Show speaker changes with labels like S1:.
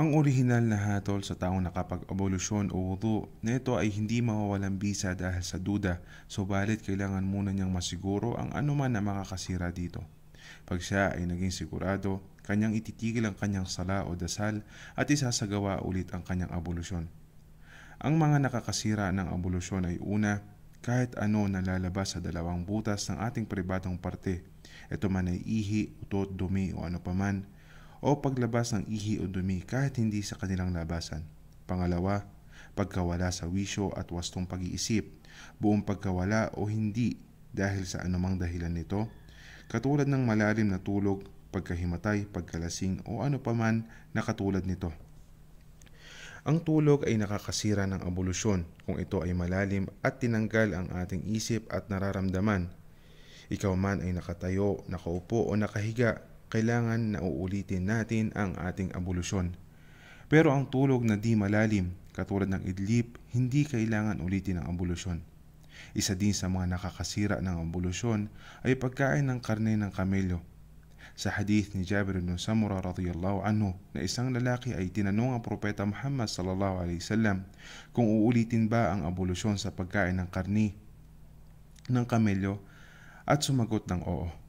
S1: Ang orihinal na hatol sa taong nakapag-abolusyon o wudu na ito ay hindi mawawalang bisa dahil sa duda, subalit kailangan muna niyang masiguro ang anuman na makakasira dito. Pag siya ay naging sigurado, kanyang ititigil ang kanyang sala o dasal at isasagawa ulit ang kanyang abolusyon. Ang mga nakakasira ng abolusyon ay una, kahit ano na lalabas sa dalawang butas ng ating pribadong parte, ito man ay ihi, utot, dumi o ano paman, o paglabas ng ihi o dumi kahit hindi sa kanilang labasan. Pangalawa, pagkawala sa wisyo at wastong pag-iisip, buong pagkawala o hindi dahil sa anumang dahilan nito, katulad ng malalim na tulog, pagkahimatay, pagkalasing o ano paman na katulad nito. Ang tulog ay nakakasira ng abolusyon kung ito ay malalim at tinanggal ang ating isip at nararamdaman. Ikaw man ay nakatayo, nakaupo o nakahiga kailangan na uulitin natin ang ating abolusyon. Pero ang tulog na di malalim, katulad ng idlip, hindi kailangan ulitin ang abolusyon. Isa din sa mga nakakasira ng abolusyon ay pagkain ng karne ng kamelyo. Sa hadith ni Jabir ibn Samura radiyallahu anhu na isang lalaki ay tinanong ang propeta Muhammad sallallahu alaihi wasallam kung uulitin ba ang abolusyon sa pagkain ng karne ng kamelyo at sumagot ng oo.